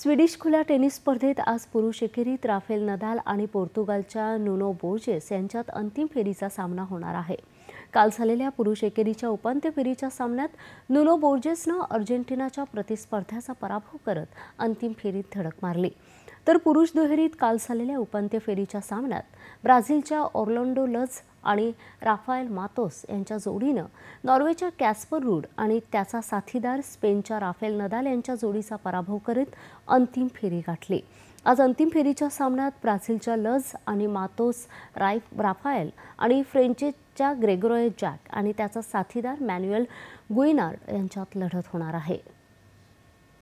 Swedish खुल्या tennis स्पर्धेत आज पुरुष एकेरीत राफेल नदाल आणि पोर्तुगालच्या नुनो बोर्जेस यांच्यात अंतिम फेरीचा सामना होणार आहे काल झालेल्या पुरुष एकेरीच्या उपांत्य फेरीच्या सामन्यात नुनो बोर्जेसनं अर्जेंटिनाच्या प्रतिस्पर्ध्याचा पराभव करत अंतिम फेरीत धडक मारली तर पुरुष दुहेरीत काल झालेल्या उपांत्य फेरीच्या सामन्यात ब्राझीलच्या ऑर्लांडो लझ आणि राफायल मातोस यांच्या जोडीनं नॉर्वेच्या कॅस्पर रूड आणि त्याचा साथीदार स्पेनच्या राफेल नदाल यांच्या जोडीचा पराभव करीत अंतिम फेरी गाठली आज अंतिम फेरीच्या सामन्यात ब्राझीलच्या लज आणि मातोस राय राफायल आणि फ्रेंचेच्या ग्रेगोरोय जॅक आणि त्याचा साथीदार मॅन्युएल गुईनार्ड यांच्यात लढत होणार आहे